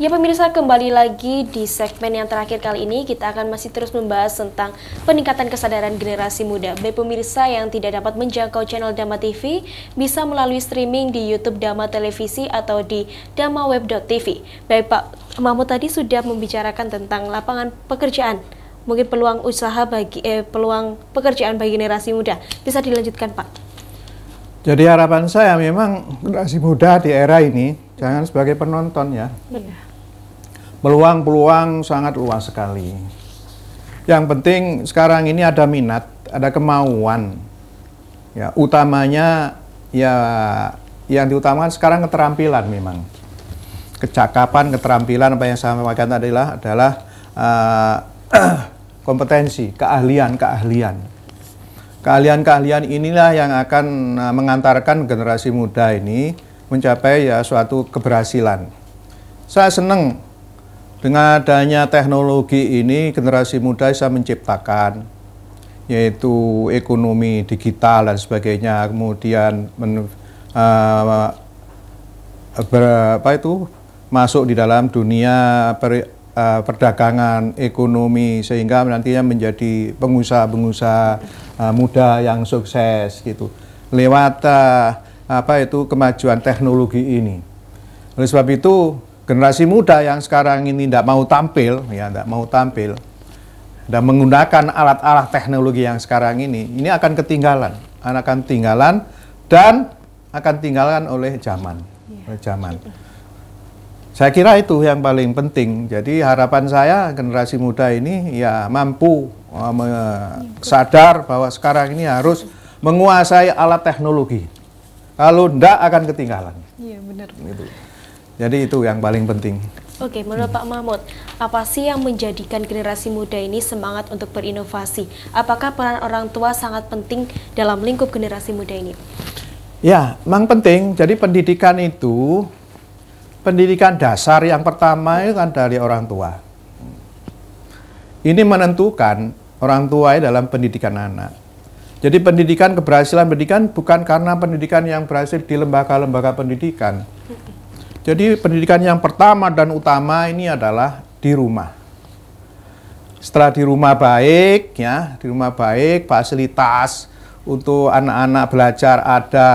Ya pemirsa kembali lagi di segmen yang terakhir kali ini kita akan masih terus membahas tentang peningkatan kesadaran generasi muda. Baik pemirsa yang tidak dapat menjangkau channel Dama TV bisa melalui streaming di YouTube Dama Televisi atau di damaweb.tv. Baik Pak Mahmud tadi sudah membicarakan tentang lapangan pekerjaan mungkin peluang usaha bagi eh, peluang pekerjaan bagi generasi muda bisa dilanjutkan Pak. Jadi harapan saya memang generasi muda di era ini jangan sebagai penonton ya peluang-peluang sangat luas sekali. Yang penting sekarang ini ada minat, ada kemauan. Ya, utamanya ya yang diutamakan sekarang keterampilan memang. Kecakapan, keterampilan apa yang saya sampaikan adalah adalah eh, uh, kompetensi, keahlian, keahlian. Keahlian-keahlian inilah yang akan eh, mengantarkan generasi muda ini mencapai ya suatu keberhasilan. Saya senang dengan adanya teknologi ini, generasi muda bisa menciptakan, yaitu ekonomi digital dan sebagainya, kemudian men, uh, apa itu masuk di dalam dunia per, uh, perdagangan, ekonomi, sehingga nantinya menjadi pengusaha-pengusaha uh, muda yang sukses gitu. Lewat uh, apa itu kemajuan teknologi ini. Oleh sebab itu generasi muda yang sekarang ini tidak mau tampil, ya tidak mau tampil, dan menggunakan alat-alat teknologi yang sekarang ini, ini akan ketinggalan, akan ketinggalan dan akan tinggalkan oleh zaman, iya. oleh zaman. Saya kira itu yang paling penting. Jadi harapan saya generasi muda ini ya mampu eh, sadar bahwa sekarang ini harus menguasai alat teknologi. Kalau tidak akan ketinggalan. Iya benar. Gitu. Jadi itu yang paling penting. Oke, menurut Pak Mahmud, apa sih yang menjadikan generasi muda ini semangat untuk berinovasi? Apakah peran orang tua sangat penting dalam lingkup generasi muda ini? Ya, memang penting. Jadi pendidikan itu, pendidikan dasar yang pertama itu kan dari orang tua. Ini menentukan orang tua dalam pendidikan anak. Jadi pendidikan keberhasilan pendidikan bukan karena pendidikan yang berhasil di lembaga-lembaga pendidikan jadi pendidikan yang pertama dan utama ini adalah di rumah. Setelah di rumah baik, ya, di rumah baik, fasilitas untuk anak-anak belajar ada,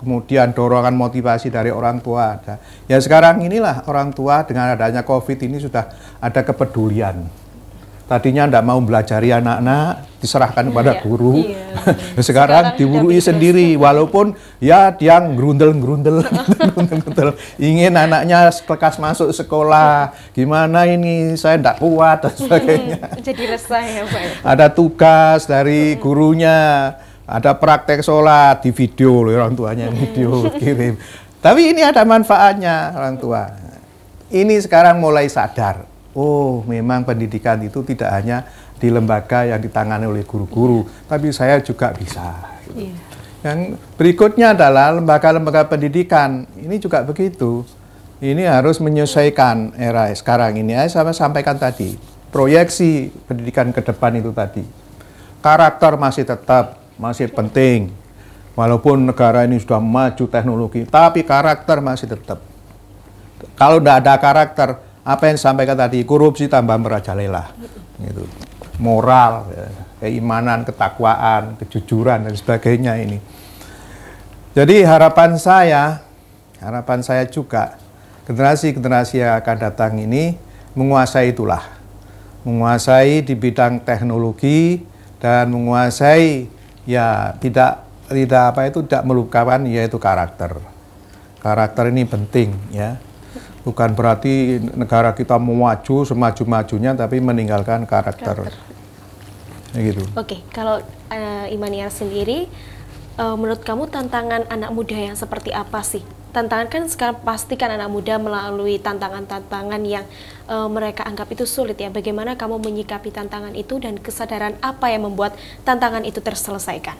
kemudian dorongan motivasi dari orang tua ada. Ya sekarang inilah orang tua dengan adanya COVID ini sudah ada kepedulian tadinya tidak mau belajar ya, anak-anak diserahkan iya, kepada ya, guru iya. sekarang, sekarang diurui sendiri walaupun ya dia ngerundel-ngerundel ingin anaknya sekelas masuk sekolah gimana ini saya tidak kuat dan hmm, sebagainya jadi resah ya Pak ya? ada tugas dari hmm. gurunya ada praktek sholat di video loh orang tuanya video hmm. kirim tapi ini ada manfaatnya orang tua ini sekarang mulai sadar oh memang pendidikan itu tidak hanya di lembaga yang ditangani oleh guru-guru, iya. tapi saya juga bisa. Gitu. Iya. Yang berikutnya adalah lembaga-lembaga pendidikan. Ini juga begitu. Ini harus menyesuaikan era sekarang ini. Saya sama-sama sampaikan tadi, proyeksi pendidikan ke depan itu tadi. Karakter masih tetap, masih iya. penting. Walaupun negara ini sudah maju teknologi, tapi karakter masih tetap. Kalau tidak ada karakter, apa yang disampaikan tadi korupsi tambah merajalela gitu moral ya. keimanan ketakwaan kejujuran dan sebagainya ini jadi harapan saya harapan saya juga generasi generasi yang akan datang ini menguasai itulah menguasai di bidang teknologi dan menguasai ya tidak tidak apa itu tidak melukakan yaitu karakter karakter ini penting ya bukan berarti negara kita maju semaju-majunya tapi meninggalkan karakter. karakter. gitu. Oke, kalau uh, Imaniar sendiri uh, menurut kamu tantangan anak muda yang seperti apa sih? Tantangan kan sekarang pastikan anak muda melalui tantangan-tantangan yang uh, mereka anggap itu sulit ya. Bagaimana kamu menyikapi tantangan itu dan kesadaran apa yang membuat tantangan itu terselesaikan?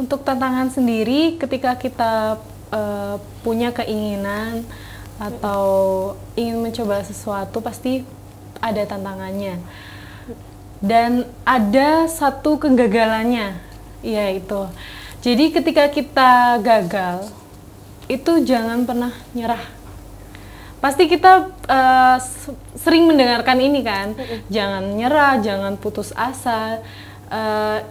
Untuk tantangan sendiri ketika kita uh, punya keinginan atau ingin mencoba sesuatu pasti ada tantangannya dan ada satu kegagalannya yaitu jadi ketika kita gagal itu jangan pernah nyerah pasti kita uh, sering mendengarkan ini kan jangan nyerah jangan putus asa uh,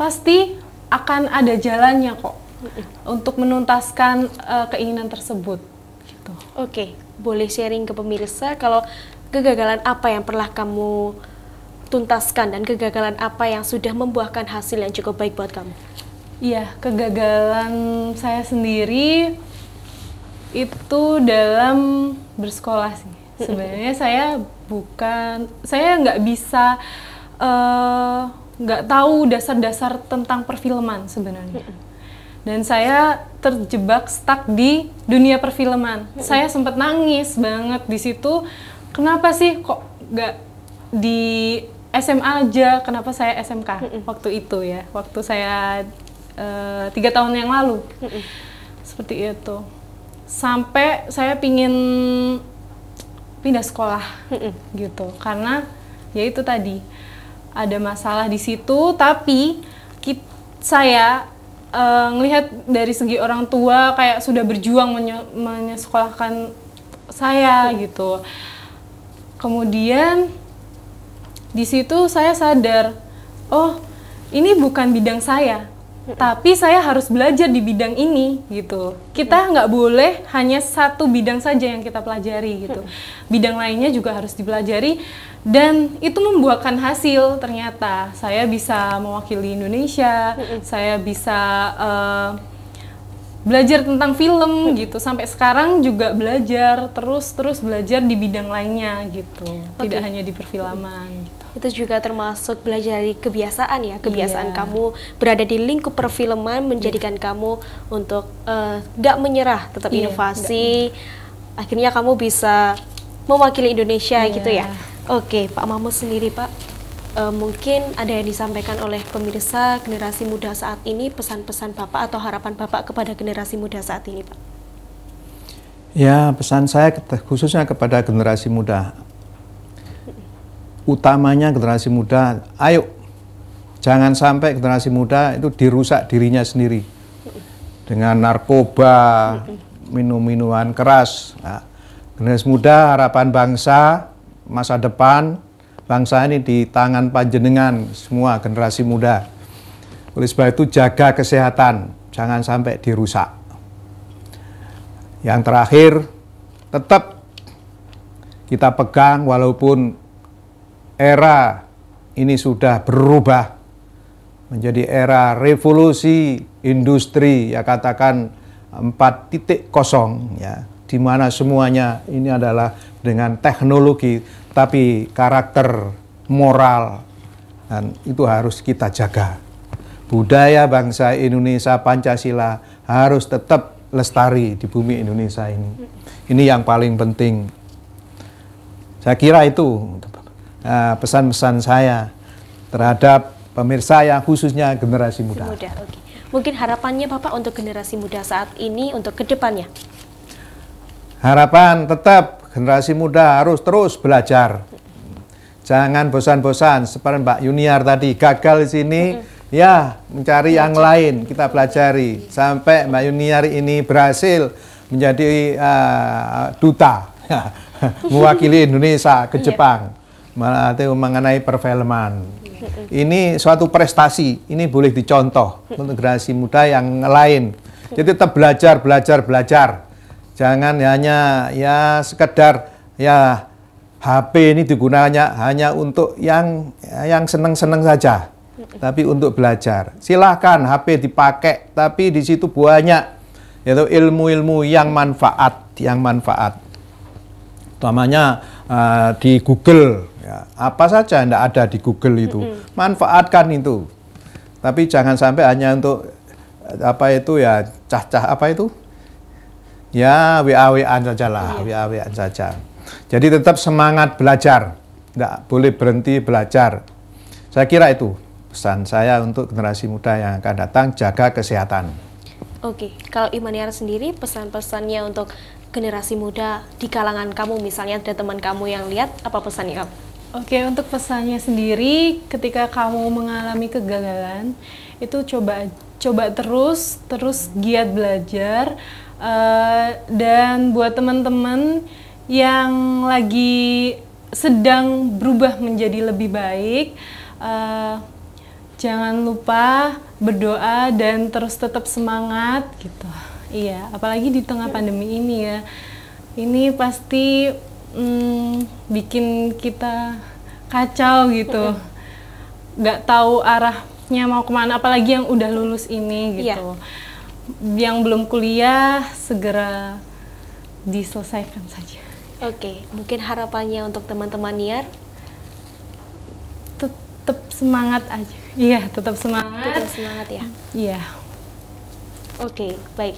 pasti akan ada jalannya kok untuk menuntaskan uh, keinginan tersebut gitu. Oke, okay. boleh sharing ke pemirsa kalau kegagalan apa yang pernah kamu tuntaskan dan kegagalan apa yang sudah membuahkan hasil yang cukup baik buat kamu? Iya, kegagalan saya sendiri itu dalam bersekolah sih. Sebenarnya saya bukan, saya nggak bisa uh, nggak tahu dasar-dasar tentang perfilman sebenarnya dan saya terjebak stuck di dunia perfilman. Mm -hmm. Saya sempat nangis banget di situ. Kenapa sih kok nggak di SMA aja? Kenapa saya SMK mm -hmm. waktu itu ya? Waktu saya eh, tiga uh, tahun yang lalu, mm -hmm. seperti itu. Sampai saya pingin pindah sekolah gitu, karena ya itu tadi ada masalah di situ. Tapi kita, saya uh, ngelihat dari segi orang tua kayak sudah berjuang menye menyekolahkan saya gitu. Kemudian di situ saya sadar, oh ini bukan bidang saya tapi saya harus belajar di bidang ini gitu kita nggak boleh hanya satu bidang saja yang kita pelajari gitu bidang lainnya juga harus dipelajari dan itu membuahkan hasil ternyata saya bisa mewakili Indonesia saya bisa uh, belajar tentang film gitu sampai sekarang juga belajar terus terus belajar di bidang lainnya gitu okay. tidak hanya di perfilman itu juga termasuk belajar dari kebiasaan ya kebiasaan yeah. kamu berada di lingkup perfilman menjadikan yeah. kamu untuk uh, eh, gak menyerah tetap yeah, inovasi enggak. akhirnya kamu bisa mewakili Indonesia yeah. gitu ya oke okay, Pak Mamu sendiri Pak uh, mungkin ada yang disampaikan oleh pemirsa generasi muda saat ini pesan-pesan Bapak atau harapan Bapak kepada generasi muda saat ini Pak ya pesan saya khususnya kepada generasi muda utamanya generasi muda, ayo jangan sampai generasi muda itu dirusak dirinya sendiri dengan narkoba, minum-minuman keras. Nah, generasi muda harapan bangsa masa depan bangsa ini di tangan panjenengan semua generasi muda. Oleh sebab itu jaga kesehatan, jangan sampai dirusak. Yang terakhir, tetap kita pegang walaupun era ini sudah berubah menjadi era revolusi industri ya katakan 4.0 ya di mana semuanya ini adalah dengan teknologi tapi karakter moral dan itu harus kita jaga. Budaya bangsa Indonesia Pancasila harus tetap lestari di bumi Indonesia ini. Ini yang paling penting. Saya kira itu Eh, pesan-pesan saya terhadap pemirsa yang khususnya generasi muda. muda okay. Mungkin harapannya Bapak untuk generasi muda saat ini untuk kedepannya? Harapan tetap generasi muda harus terus belajar. Jangan bosan-bosan. Seperti Mbak Yuniar tadi gagal di sini, -hmm. ya mencari belajar. yang lain kita pelajari sampai Mbak Yuniar ini berhasil menjadi uh, duta mewakili Indonesia ke iya. Jepang mengenai perfilman. Ini suatu prestasi, ini boleh dicontoh untuk generasi muda yang lain. Jadi tetap belajar, belajar, belajar. Jangan hanya ya sekedar ya HP ini digunanya hanya untuk yang yang seneng-seneng saja. Tapi untuk belajar. Silahkan HP dipakai, tapi di situ banyak yaitu ilmu-ilmu yang manfaat, yang manfaat. Utamanya uh, di Google Ya, apa saja yang ada di Google itu, mm-hmm. manfaatkan itu. Tapi jangan sampai hanya untuk eh, apa itu ya cah-cah apa itu? Ya WA-WA lah iya. WA-WA saja. Jadi tetap semangat belajar. Tidak boleh berhenti belajar. Saya kira itu pesan saya untuk generasi muda yang akan datang, jaga kesehatan. Oke, kalau Imaniar sendiri pesan-pesannya untuk generasi muda di kalangan kamu misalnya ada teman kamu yang lihat apa pesannya kamu? Oke, untuk pesannya sendiri ketika kamu mengalami kegagalan itu coba coba terus, terus giat belajar uh, dan buat teman-teman yang lagi sedang berubah menjadi lebih baik uh, jangan lupa berdoa dan terus tetap semangat gitu. Iya, apalagi di tengah iya. pandemi ini ya. Ini pasti hmm, bikin kita kacau gitu nggak tahu arahnya mau kemana apalagi yang udah lulus ini iya. gitu yeah. yang belum kuliah segera diselesaikan saja oke okay. mungkin harapannya untuk teman-teman niar tetap semangat aja iya tetap semangat tetap semangat ya iya oke okay, baik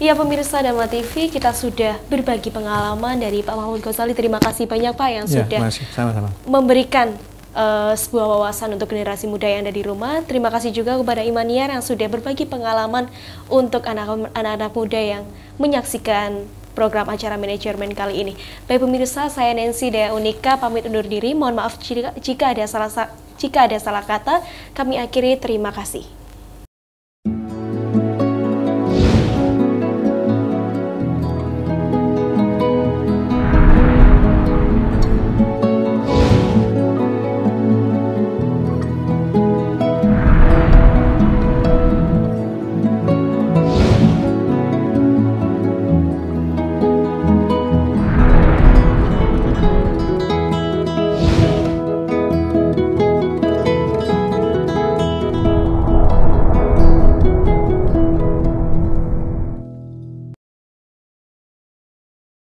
Ya pemirsa Dharma TV, kita sudah berbagi pengalaman dari Pak Mahmud Ghazali. Terima kasih banyak Pak yang ya, sudah Sama -sama. memberikan uh, sebuah wawasan untuk generasi muda yang ada di rumah. Terima kasih juga kepada Imaniar yang sudah berbagi pengalaman untuk anak-anak muda yang menyaksikan program acara manajemen kali ini. Baik pemirsa, saya Nancy Dea Unika pamit undur diri. Mohon maaf jika ada salah jika ada salah kata. Kami akhiri terima kasih.